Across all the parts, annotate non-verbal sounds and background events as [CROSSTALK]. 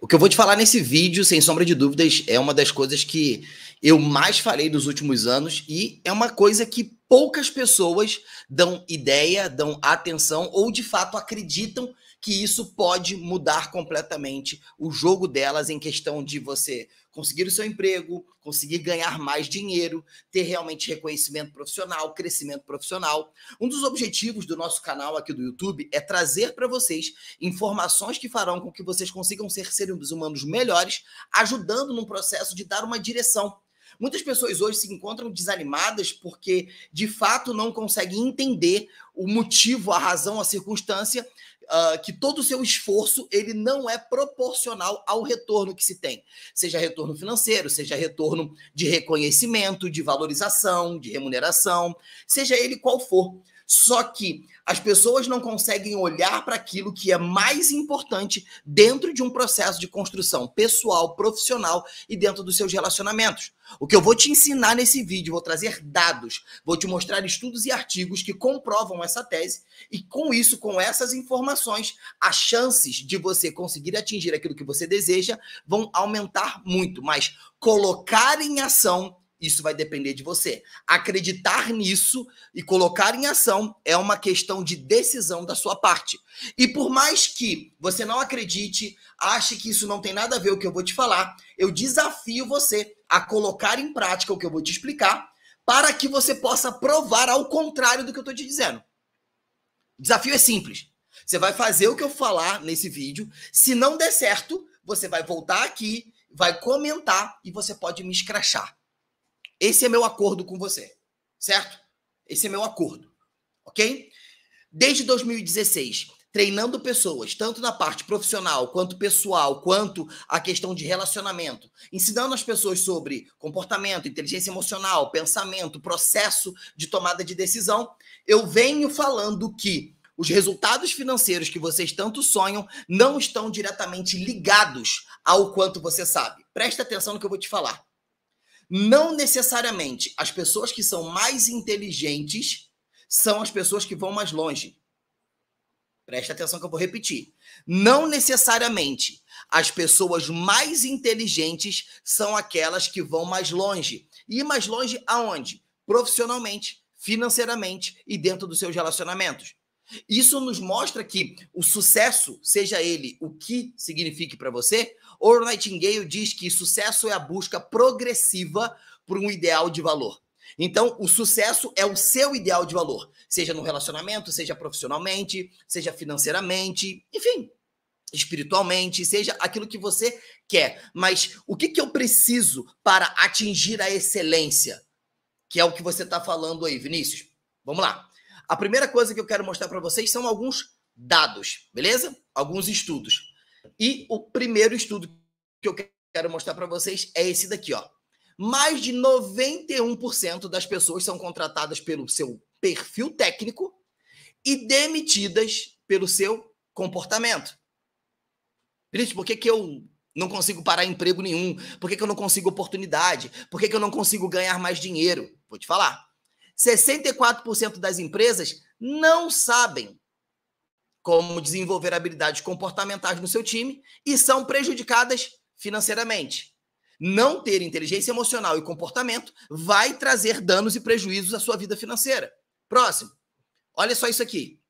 O que eu vou te falar nesse vídeo, sem sombra de dúvidas, é uma das coisas que eu mais falei nos últimos anos e é uma coisa que poucas pessoas dão ideia, dão atenção ou de fato acreditam que isso pode mudar completamente o jogo delas em questão de você conseguir o seu emprego, conseguir ganhar mais dinheiro, ter realmente reconhecimento profissional, crescimento profissional. Um dos objetivos do nosso canal aqui do YouTube é trazer para vocês informações que farão com que vocês consigam ser seres humanos melhores, ajudando num processo de dar uma direção Muitas pessoas hoje se encontram desanimadas porque, de fato, não conseguem entender o motivo, a razão, a circunstância Uh, que todo o seu esforço ele não é proporcional ao retorno que se tem, seja retorno financeiro, seja retorno de reconhecimento, de valorização, de remuneração, seja ele qual for. Só que as pessoas não conseguem olhar para aquilo que é mais importante dentro de um processo de construção pessoal, profissional e dentro dos seus relacionamentos. O que eu vou te ensinar nesse vídeo, vou trazer dados, vou te mostrar estudos e artigos que comprovam essa tese e com isso, com essas informações, as chances de você conseguir atingir aquilo que você deseja vão aumentar muito, mas colocar em ação isso vai depender de você. Acreditar nisso e colocar em ação é uma questão de decisão da sua parte. E por mais que você não acredite, ache que isso não tem nada a ver com o que eu vou te falar, eu desafio você a colocar em prática o que eu vou te explicar para que você possa provar ao contrário do que eu estou te dizendo. O desafio é simples. Você vai fazer o que eu falar nesse vídeo. Se não der certo, você vai voltar aqui, vai comentar e você pode me escrachar. Esse é meu acordo com você, certo? Esse é meu acordo, ok? Desde 2016, treinando pessoas, tanto na parte profissional, quanto pessoal, quanto a questão de relacionamento, ensinando as pessoas sobre comportamento, inteligência emocional, pensamento, processo de tomada de decisão, eu venho falando que os resultados financeiros que vocês tanto sonham não estão diretamente ligados ao quanto você sabe. Presta atenção no que eu vou te falar. Não necessariamente as pessoas que são mais inteligentes são as pessoas que vão mais longe. Presta atenção que eu vou repetir. Não necessariamente as pessoas mais inteligentes são aquelas que vão mais longe. E mais longe aonde? Profissionalmente, financeiramente e dentro dos seus relacionamentos. Isso nos mostra que o sucesso, seja ele o que signifique para você, Oral Nightingale diz que sucesso é a busca progressiva por um ideal de valor. Então, o sucesso é o seu ideal de valor, seja no relacionamento, seja profissionalmente, seja financeiramente, enfim, espiritualmente, seja aquilo que você quer. Mas o que, que eu preciso para atingir a excelência? Que é o que você está falando aí, Vinícius. Vamos lá. A primeira coisa que eu quero mostrar para vocês são alguns dados, beleza? Alguns estudos. E o primeiro estudo que eu quero mostrar para vocês é esse daqui, ó. Mais de 91% das pessoas são contratadas pelo seu perfil técnico e demitidas pelo seu comportamento. Cris, por que, que eu não consigo parar emprego nenhum? Por que, que eu não consigo oportunidade? Por que, que eu não consigo ganhar mais dinheiro? Vou te falar. 64% das empresas não sabem como desenvolver habilidades comportamentais no seu time e são prejudicadas financeiramente. Não ter inteligência emocional e comportamento vai trazer danos e prejuízos à sua vida financeira. Próximo. Olha só isso aqui.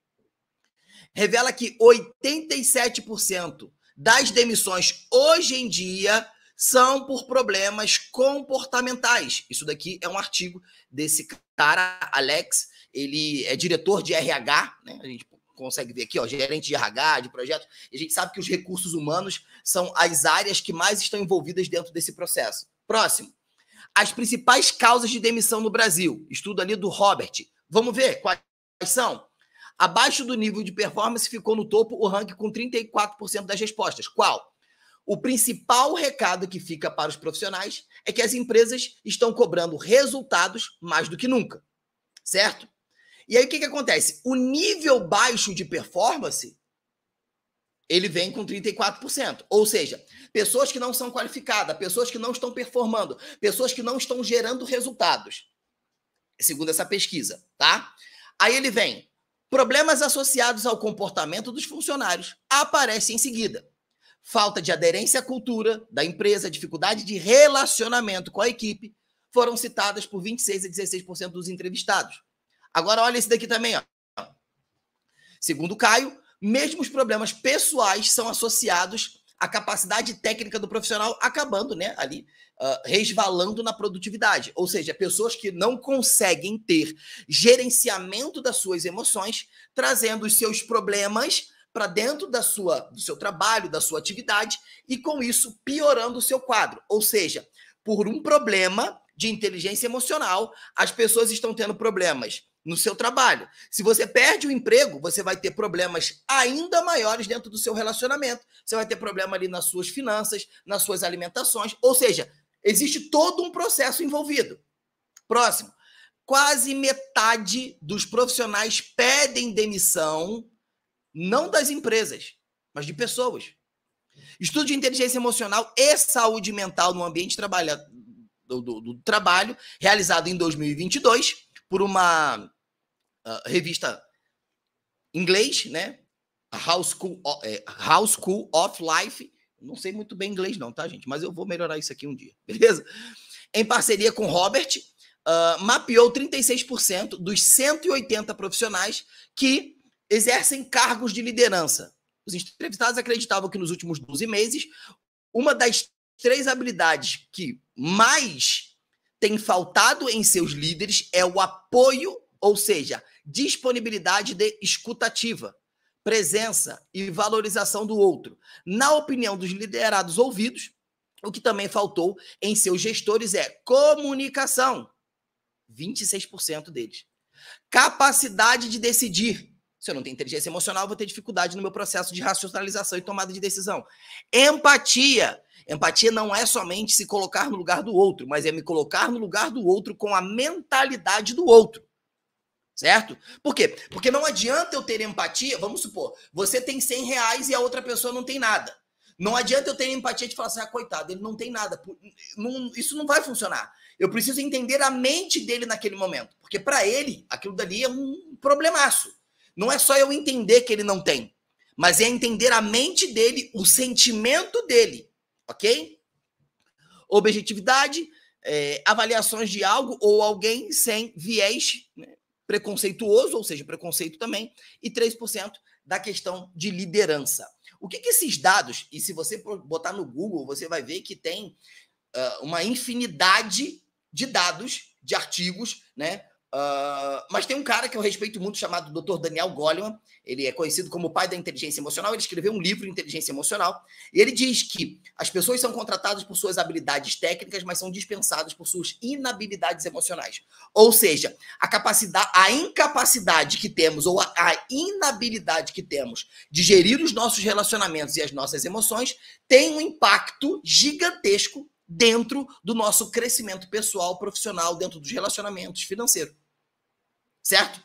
Revela que 87% das demissões hoje em dia são por problemas comportamentais. Isso daqui é um artigo desse cara, Alex. Ele é diretor de RH, né? A gente consegue ver aqui, ó, gerente de RH, de projetos, a gente sabe que os recursos humanos são as áreas que mais estão envolvidas dentro desse processo. Próximo. As principais causas de demissão no Brasil. Estudo ali do Robert. Vamos ver quais são? Abaixo do nível de performance ficou no topo o ranking com 34% das respostas. Qual? O principal recado que fica para os profissionais é que as empresas estão cobrando resultados mais do que nunca. Certo? E aí o que, que acontece? O nível baixo de performance ele vem com 34%. Ou seja, pessoas que não são qualificadas, pessoas que não estão performando, pessoas que não estão gerando resultados. Segundo essa pesquisa, tá? Aí ele vem. Problemas associados ao comportamento dos funcionários aparecem em seguida. Falta de aderência à cultura da empresa, dificuldade de relacionamento com a equipe, foram citadas por 26 a 16% dos entrevistados. Agora olha esse daqui também, ó. Segundo Caio, mesmo os problemas pessoais são associados à capacidade técnica do profissional, acabando, né, ali uh, resvalando na produtividade. Ou seja, pessoas que não conseguem ter gerenciamento das suas emoções, trazendo os seus problemas para dentro da sua, do seu trabalho, da sua atividade, e com isso piorando o seu quadro. Ou seja, por um problema de inteligência emocional, as pessoas estão tendo problemas no seu trabalho. Se você perde o emprego, você vai ter problemas ainda maiores dentro do seu relacionamento. Você vai ter problema ali nas suas finanças, nas suas alimentações. Ou seja, existe todo um processo envolvido. Próximo. Quase metade dos profissionais pedem demissão, não das empresas, mas de pessoas. Estudo de inteligência emocional e saúde mental no ambiente trabalha, do, do, do trabalho, realizado em 2022 por uma revista inglês, né? House School, é, School of Life. Não sei muito bem inglês, não, tá, gente? Mas eu vou melhorar isso aqui um dia, [LAUGHS] beleza? Em parceria com Robert, uh, mapeou 36% dos 180 profissionais que exercem cargos de liderança. Os entrevistados acreditavam que nos últimos 12 meses, uma das três habilidades que mais tem faltado em seus líderes é o apoio, ou seja, disponibilidade de escutativa, presença e valorização do outro. Na opinião dos liderados ouvidos, o que também faltou em seus gestores é comunicação. 26% deles. Capacidade de decidir. Se eu não tenho inteligência emocional, vou ter dificuldade no meu processo de racionalização e tomada de decisão. Empatia. Empatia não é somente se colocar no lugar do outro, mas é me colocar no lugar do outro com a mentalidade do outro. Certo? Por quê? Porque não adianta eu ter empatia. Vamos supor, você tem 100 reais e a outra pessoa não tem nada. Não adianta eu ter empatia de falar assim, ah, coitado, ele não tem nada. isso não vai funcionar. Eu preciso entender a mente dele naquele momento. Porque para ele, aquilo dali é um problemaço. Não é só eu entender que ele não tem, mas é entender a mente dele, o sentimento dele. Ok? Objetividade, é, avaliações de algo ou alguém sem viés, né? preconceituoso, ou seja, preconceito também, e 3% da questão de liderança. O que, que, esses dados, e se você botar no Google, você vai ver que tem uh, uma infinidade de dados, de artigos, né? Ah, mas tem um cara que eu respeito muito chamado Dr. Daniel Goleman. Ele é conhecido como o pai da inteligência emocional. Ele escreveu um livro Inteligência Emocional. E ele diz que as pessoas são contratadas por suas habilidades técnicas, mas são dispensadas por suas inabilidades emocionais. Ou seja, a capacidade, a incapacidade que temos ou a, a inabilidade que temos de gerir os nossos relacionamentos e as nossas emoções tem um impacto gigantesco dentro do nosso crescimento pessoal, profissional, dentro dos relacionamentos financeiros. Certo?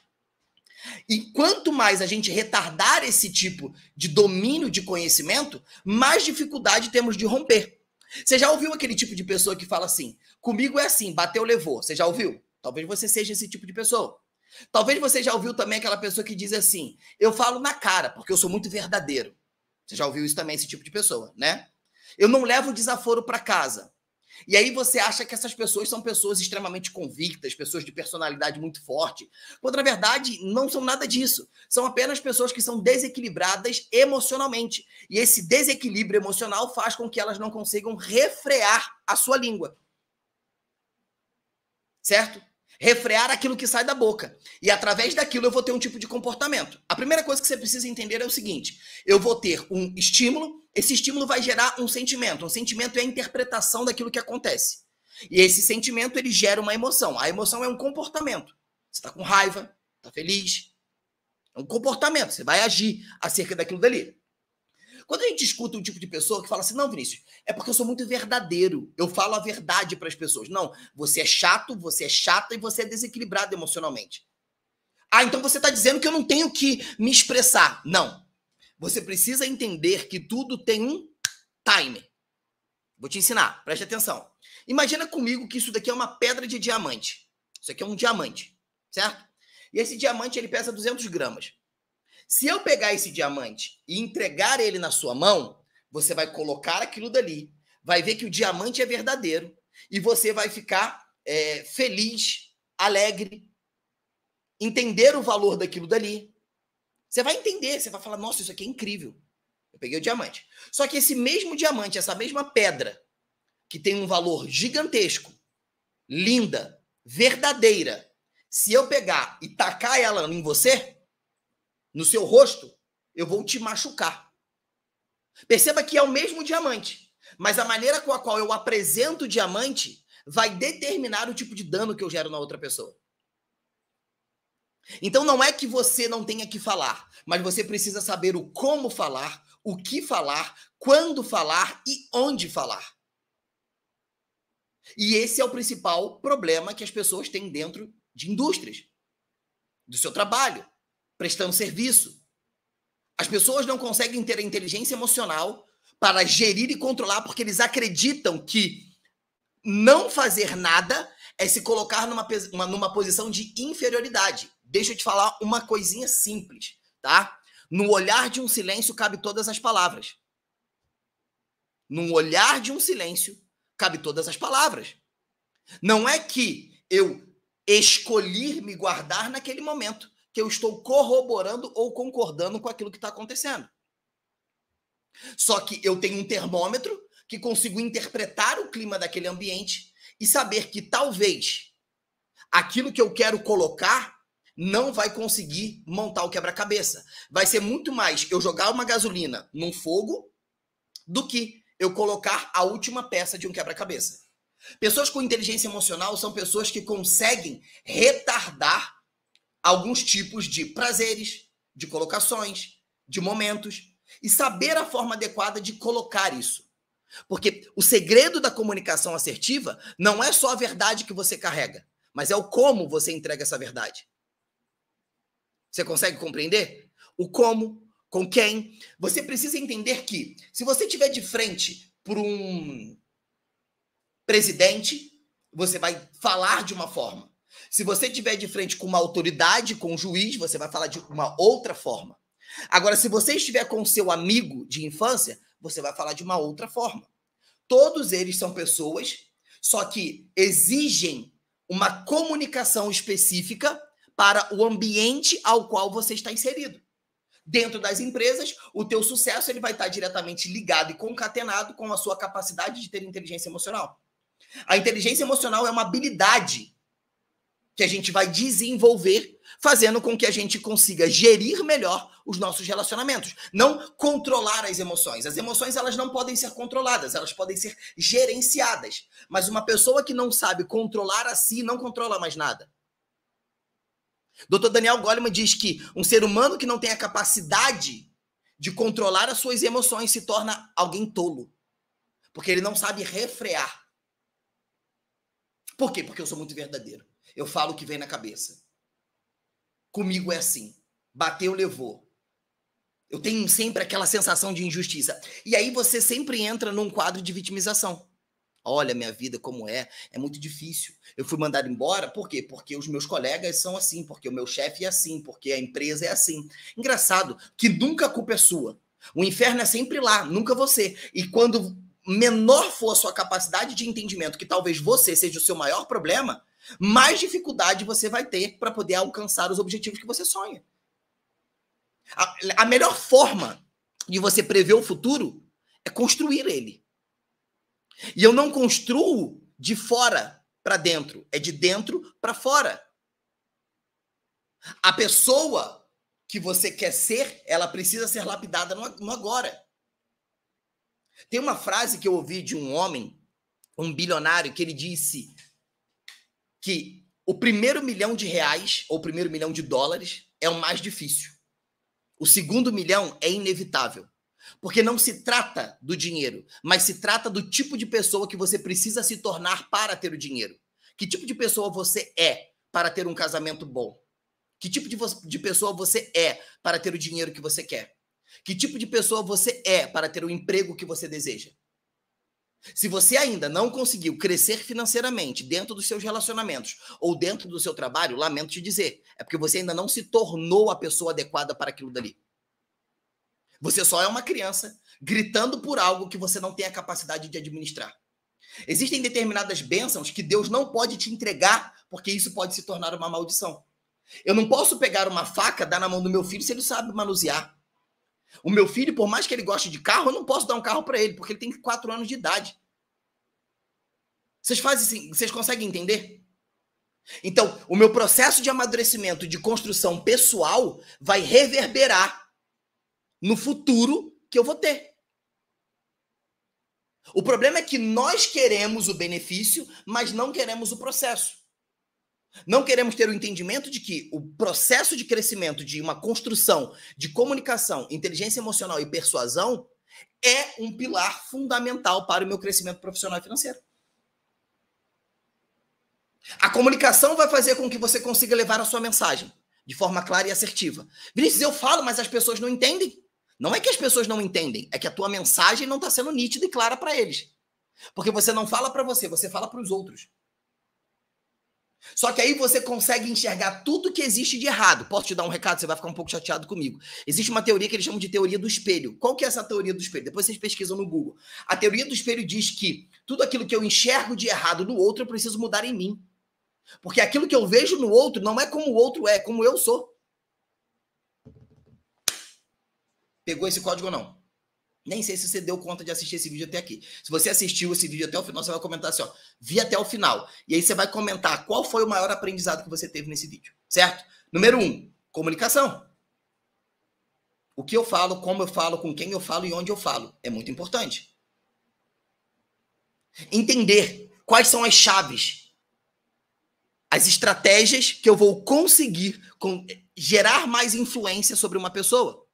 E quanto mais a gente retardar esse tipo de domínio de conhecimento, mais dificuldade temos de romper. Você já ouviu aquele tipo de pessoa que fala assim: comigo é assim, bateu, levou? Você já ouviu? Talvez você seja esse tipo de pessoa. Talvez você já ouviu também aquela pessoa que diz assim: eu falo na cara, porque eu sou muito verdadeiro. Você já ouviu isso também, esse tipo de pessoa, né? Eu não levo desaforo para casa. E aí você acha que essas pessoas são pessoas extremamente convictas, pessoas de personalidade muito forte. Quando na verdade não são nada disso. São apenas pessoas que são desequilibradas emocionalmente. E esse desequilíbrio emocional faz com que elas não consigam refrear a sua língua. Certo? refrear aquilo que sai da boca. E através daquilo eu vou ter um tipo de comportamento. A primeira coisa que você precisa entender é o seguinte: eu vou ter um estímulo, esse estímulo vai gerar um sentimento. Um sentimento é a interpretação daquilo que acontece. E esse sentimento ele gera uma emoção. A emoção é um comportamento. Você está com raiva, está feliz. É um comportamento, você vai agir acerca daquilo dali. Quando a gente escuta um tipo de pessoa que fala assim, não, Vinícius, é porque eu sou muito verdadeiro, eu falo a verdade para as pessoas. Não, você é chato, você é chata e você é desequilibrado emocionalmente. Ah, então você está dizendo que eu não tenho que me expressar. Não. Você precisa entender que tudo tem um time. Vou te ensinar, preste atenção. Imagina comigo que isso daqui é uma pedra de diamante. Isso aqui é um diamante, certo? E esse diamante ele pesa 200 gramas. Se eu pegar esse diamante e entregar ele na sua mão, você vai colocar aquilo dali, vai ver que o diamante é verdadeiro e você vai ficar é, feliz, alegre, entender o valor daquilo dali. Você vai entender, você vai falar: nossa, isso aqui é incrível. Eu peguei o diamante. Só que esse mesmo diamante, essa mesma pedra, que tem um valor gigantesco, linda, verdadeira, se eu pegar e tacar ela em você, no seu rosto, eu vou te machucar. Perceba que é o mesmo diamante, mas a maneira com a qual eu apresento o diamante vai determinar o tipo de dano que eu gero na outra pessoa. Então não é que você não tenha que falar, mas você precisa saber o como falar, o que falar, quando falar e onde falar. E esse é o principal problema que as pessoas têm dentro de indústrias, do seu trabalho, prestando serviço. As pessoas não conseguem ter a inteligência emocional para gerir e controlar porque eles acreditam que não fazer nada é se colocar numa, uma, numa posição de inferioridade. Deixa eu te falar uma coisinha simples, tá? No olhar de um silêncio cabe todas as palavras. No olhar de um silêncio cabe todas as palavras. Não é que eu escolhi me guardar naquele momento que eu estou corroborando ou concordando com aquilo que está acontecendo. Só que eu tenho um termômetro que consigo interpretar o clima daquele ambiente e saber que talvez aquilo que eu quero colocar não vai conseguir montar o quebra-cabeça. Vai ser muito mais eu jogar uma gasolina num fogo do que eu colocar a última peça de um quebra-cabeça. Pessoas com inteligência emocional são pessoas que conseguem retardar alguns tipos de prazeres, de colocações, de momentos e saber a forma adequada de colocar isso. Porque o segredo da comunicação assertiva não é só a verdade que você carrega, mas é o como você entrega essa verdade. Você consegue compreender? O como, com quem. Você precisa entender que, se você estiver de frente para um presidente, você vai falar de uma forma. Se você tiver de frente com uma autoridade, com um juiz, você vai falar de uma outra forma. Agora, se você estiver com seu amigo de infância, você vai falar de uma outra forma. Todos eles são pessoas, só que exigem uma comunicação específica para o ambiente ao qual você está inserido. Dentro das empresas, o teu sucesso ele vai estar diretamente ligado e concatenado com a sua capacidade de ter inteligência emocional. A inteligência emocional é uma habilidade que a gente vai desenvolver, fazendo com que a gente consiga gerir melhor os nossos relacionamentos, não controlar as emoções. As emoções elas não podem ser controladas, elas podem ser gerenciadas. Mas uma pessoa que não sabe controlar a si não controla mais nada. Dr. Daniel Goleman diz que um ser humano que não tem a capacidade de controlar as suas emoções se torna alguém tolo, porque ele não sabe refrear. Por quê? Porque eu sou muito verdadeiro. Eu falo o que vem na cabeça. Comigo é assim. Bateu, levou. Eu tenho sempre aquela sensação de injustiça. E aí você sempre entra num quadro de vitimização. Olha minha vida como é, é muito difícil. Eu fui mandado embora, por quê? Porque os meus colegas são assim, porque o meu chefe é assim, porque a empresa é assim. Engraçado que nunca a culpa é sua. O inferno é sempre lá, nunca você. E quando menor for a sua capacidade de entendimento, que talvez você seja o seu maior problema, mais dificuldade você vai ter para poder alcançar os objetivos que você sonha. A, a melhor forma de você prever o futuro é construir ele. E eu não construo de fora para dentro, é de dentro para fora. A pessoa que você quer ser, ela precisa ser lapidada no agora. Tem uma frase que eu ouvi de um homem, um bilionário, que ele disse: que o primeiro milhão de reais ou o primeiro milhão de dólares é o mais difícil. O segundo milhão é inevitável. Porque não se trata do dinheiro, mas se trata do tipo de pessoa que você precisa se tornar para ter o dinheiro. Que tipo de pessoa você é para ter um casamento bom? Que tipo de, de pessoa você é para ter o dinheiro que você quer? Que tipo de pessoa você é para ter o emprego que você deseja? Se você ainda não conseguiu crescer financeiramente dentro dos seus relacionamentos ou dentro do seu trabalho, lamento te dizer, é porque você ainda não se tornou a pessoa adequada para aquilo dali. Você só é uma criança gritando por algo que você não tem a capacidade de administrar. Existem determinadas bênçãos que Deus não pode te entregar, porque isso pode se tornar uma maldição. Eu não posso pegar uma faca, dar na mão do meu filho se ele sabe manusear. O meu filho, por mais que ele goste de carro, eu não posso dar um carro para ele, porque ele tem 4 anos de idade. Vocês fazem assim, vocês conseguem entender? Então, o meu processo de amadurecimento, de construção pessoal, vai reverberar no futuro que eu vou ter. O problema é que nós queremos o benefício, mas não queremos o processo. Não queremos ter o entendimento de que o processo de crescimento de uma construção de comunicação, inteligência emocional e persuasão é um pilar fundamental para o meu crescimento profissional e financeiro. A comunicação vai fazer com que você consiga levar a sua mensagem de forma clara e assertiva. Vinícius, eu falo, mas as pessoas não entendem. Não é que as pessoas não entendem, é que a tua mensagem não está sendo nítida e clara para eles. Porque você não fala para você, você fala para os outros. Só que aí você consegue enxergar tudo que existe de errado. Posso te dar um recado? Você vai ficar um pouco chateado comigo. Existe uma teoria que eles chamam de teoria do espelho. Qual que é essa teoria do espelho? Depois vocês pesquisam no Google. A teoria do espelho diz que tudo aquilo que eu enxergo de errado no outro, eu preciso mudar em mim. Porque aquilo que eu vejo no outro não é como o outro é, é como eu sou. Pegou esse código ou não? Nem sei se você deu conta de assistir esse vídeo até aqui. Se você assistiu esse vídeo até o final, você vai comentar assim, ó, vi até o final. E aí você vai comentar qual foi o maior aprendizado que você teve nesse vídeo, certo? Número um, comunicação. O que eu falo, como eu falo, com quem eu falo e onde eu falo. É muito importante. Entender quais são as chaves, as estratégias que eu vou conseguir gerar mais influência sobre uma pessoa.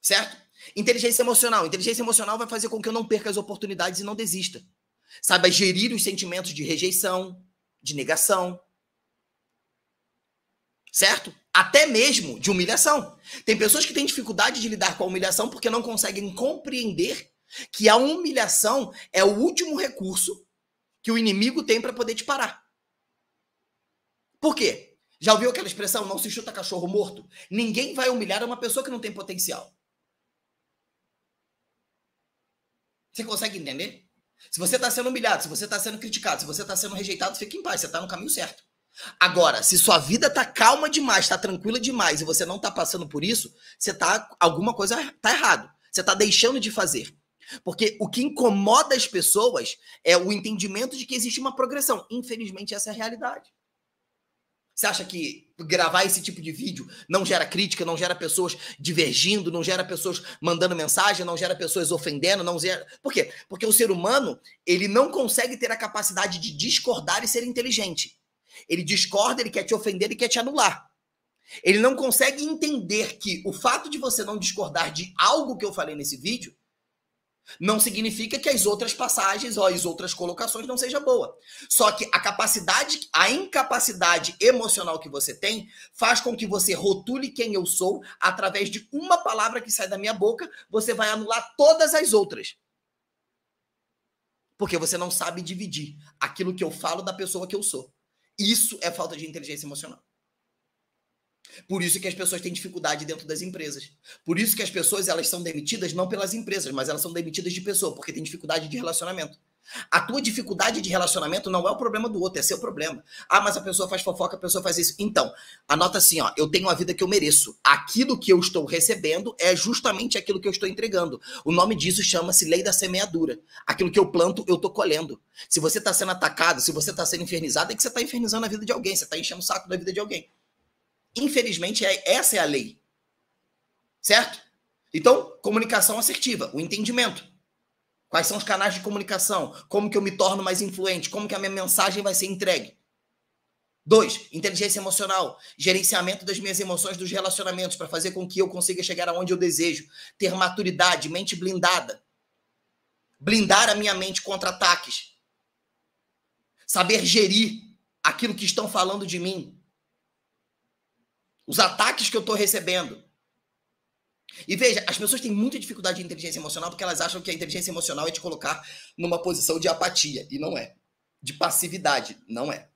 Certo? Inteligência emocional. Inteligência emocional vai fazer com que eu não perca as oportunidades e não desista. Saiba gerir os sentimentos de rejeição, de negação. Certo? Até mesmo de humilhação. Tem pessoas que têm dificuldade de lidar com a humilhação porque não conseguem compreender que a humilhação é o último recurso que o inimigo tem para poder te parar. Por quê? Já ouviu aquela expressão? Não se chuta cachorro morto? Ninguém vai humilhar uma pessoa que não tem potencial. Você consegue entender? Se você está sendo humilhado, se você está sendo criticado, se você está sendo rejeitado, fique em paz, você está no caminho certo. Agora, se sua vida tá calma demais, tá tranquila demais e você não tá passando por isso, você tá alguma coisa tá errado. Você tá deixando de fazer. Porque o que incomoda as pessoas é o entendimento de que existe uma progressão. Infelizmente, essa é a realidade. Você acha que gravar esse tipo de vídeo não gera crítica, não gera pessoas divergindo, não gera pessoas mandando mensagem, não gera pessoas ofendendo, não gera. Por quê? Porque o ser humano, ele não consegue ter a capacidade de discordar e ser inteligente. Ele discorda, ele quer te ofender, ele quer te anular. Ele não consegue entender que o fato de você não discordar de algo que eu falei nesse vídeo não significa que as outras passagens ou as outras colocações não seja boa. Só que a capacidade, a incapacidade emocional que você tem faz com que você rotule quem eu sou através de uma palavra que sai da minha boca, você vai anular todas as outras. Porque você não sabe dividir aquilo que eu falo da pessoa que eu sou. Isso é falta de inteligência emocional. Por isso que as pessoas têm dificuldade dentro das empresas. Por isso que as pessoas elas são demitidas não pelas empresas, mas elas são demitidas de pessoa, porque tem dificuldade de relacionamento. A tua dificuldade de relacionamento não é o problema do outro, é seu problema. Ah, mas a pessoa faz fofoca, a pessoa faz isso. Então, anota assim, ó, eu tenho a vida que eu mereço. Aquilo que eu estou recebendo é justamente aquilo que eu estou entregando. O nome disso chama-se lei da semeadura. Aquilo que eu planto, eu estou colhendo. Se você está sendo atacado, se você está sendo infernizado, é que você está infernizando a vida de alguém, você está enchendo o saco da vida de alguém. Infelizmente, é, essa é a lei. Certo? Então, comunicação assertiva, o entendimento. Quais são os canais de comunicação? Como que eu me torno mais influente? Como que a minha mensagem vai ser entregue? Dois, inteligência emocional, gerenciamento das minhas emoções, dos relacionamentos, para fazer com que eu consiga chegar aonde eu desejo. Ter maturidade, mente blindada. Blindar a minha mente contra ataques. Saber gerir aquilo que estão falando de mim os ataques que eu estou recebendo. E veja, as pessoas têm muita dificuldade de inteligência emocional porque elas acham que a inteligência emocional é te colocar numa posição de apatia, e não é. De passividade, não é.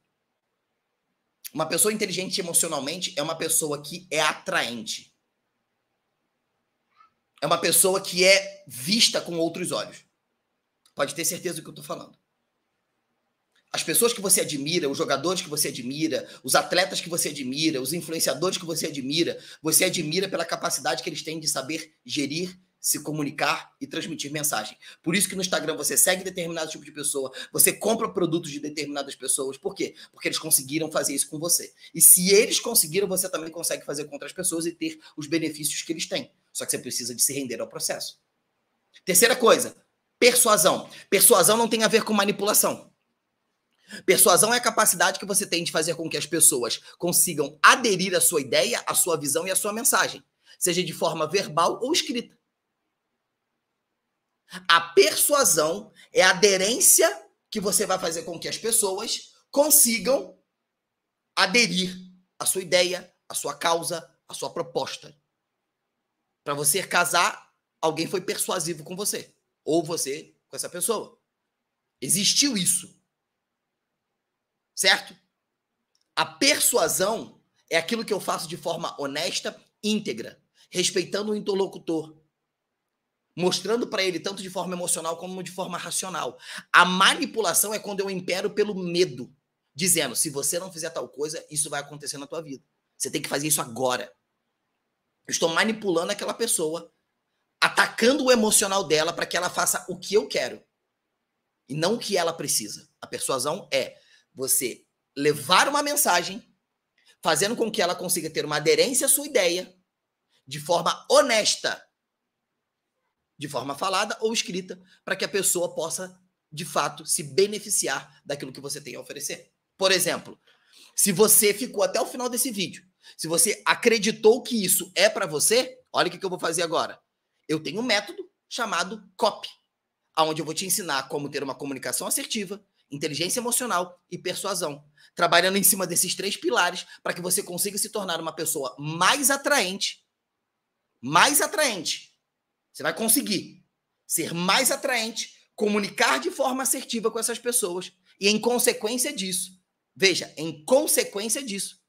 Uma pessoa inteligente emocionalmente é uma pessoa que é atraente. É uma pessoa que é vista com outros olhos. Pode ter certeza do que eu estou falando. As pessoas que você admira, os jogadores que você admira, os atletas que você admira, os influenciadores que você admira, você admira pela capacidade que eles têm de saber gerir, se comunicar e transmitir mensagem. Por isso que no Instagram você segue determinado tipo de pessoa, você compra produtos de determinadas pessoas. Por quê? Porque eles conseguiram fazer isso com você. E se eles conseguiram, você também consegue fazer com outras pessoas e ter os benefícios que eles têm. Só que você precisa de se render ao processo. Terceira coisa, persuasão. Persuasão não tem a ver com manipulação. Persuasão é a capacidade que você tem de fazer com que as pessoas consigam aderir à sua ideia, à sua visão e à sua mensagem, seja de forma verbal ou escrita. A persuasão é a aderência que você vai fazer com que as pessoas consigam aderir à sua ideia, à sua causa, à sua proposta. Para você casar, alguém foi persuasivo com você, ou você com essa pessoa. Existiu isso certo? A persuasão é aquilo que eu faço de forma honesta, íntegra, respeitando o interlocutor, mostrando para ele tanto de forma emocional como de forma racional. A manipulação é quando eu impero pelo medo, dizendo: se você não fizer tal coisa, isso vai acontecer na tua vida. Você tem que fazer isso agora. Eu estou manipulando aquela pessoa, atacando o emocional dela para que ela faça o que eu quero e não o que ela precisa. A persuasão é você levar uma mensagem, fazendo com que ela consiga ter uma aderência à sua ideia, de forma honesta, de forma falada ou escrita, para que a pessoa possa, de fato, se beneficiar daquilo que você tem a oferecer. Por exemplo, se você ficou até o final desse vídeo, se você acreditou que isso é para você, olha o que eu vou fazer agora. Eu tenho um método chamado COP, onde eu vou te ensinar como ter uma comunicação assertiva, inteligência emocional e persuasão. Trabalhando em cima desses três pilares para que você consiga se tornar uma pessoa mais atraente. Mais atraente. Você vai conseguir ser mais atraente, comunicar de forma assertiva com essas pessoas e, em consequência disso, veja, em consequência disso,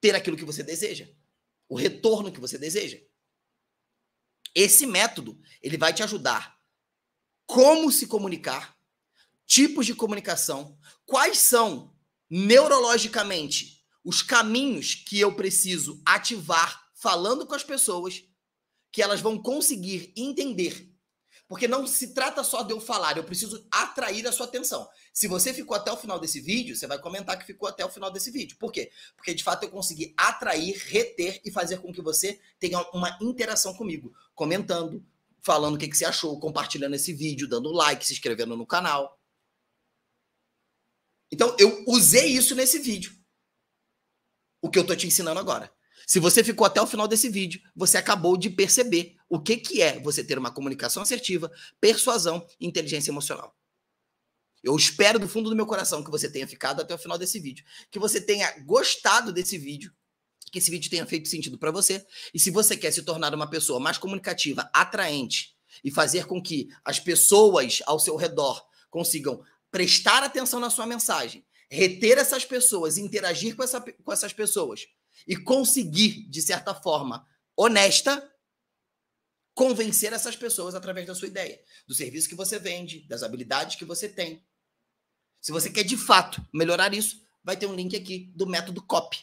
ter aquilo que você deseja, o retorno que você deseja. Esse método, ele vai te ajudar como se comunicar tipos de comunicação, quais são neurologicamente os caminhos que eu preciso ativar falando com as pessoas que elas vão conseguir entender. Porque não se trata só de eu falar, eu preciso atrair a sua atenção. Se você ficou até o final desse vídeo, você vai comentar que ficou até o final desse vídeo. Por quê? Porque de fato eu consegui atrair, reter e fazer com que você tenha uma interação comigo, comentando, falando o que, que você achou, compartilhando esse vídeo, dando like, se inscrevendo no canal. Então, eu usei isso nesse vídeo. O que eu tô te ensinando agora. Se você ficou até o final desse vídeo, você acabou de perceber o que, que é você ter uma comunicação assertiva, persuasão e inteligência emocional. Eu espero do fundo do meu coração que você tenha ficado até o final desse vídeo, que você tenha gostado desse vídeo, que esse vídeo tenha feito sentido para você. E se você quer se tornar uma pessoa mais comunicativa, atraente e fazer com que as pessoas ao seu redor consigam prestar atenção na sua mensagem, reter essas pessoas, interagir com, essa, com essas pessoas e conseguir, de certa forma honesta, convencer essas pessoas através da sua ideia, do serviço que você vende, das habilidades que você tem. Se você quer de fato melhorar isso, vai ter um link aqui do método COP,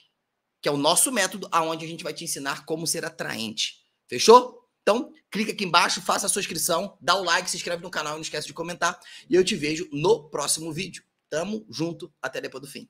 que é o nosso método aonde a gente vai te ensinar como ser atraente. Fechou? Então, clica aqui embaixo, faça a sua inscrição, dá o like, se inscreve no canal, não esquece de comentar. E eu te vejo no próximo vídeo. Tamo junto, até depois do fim.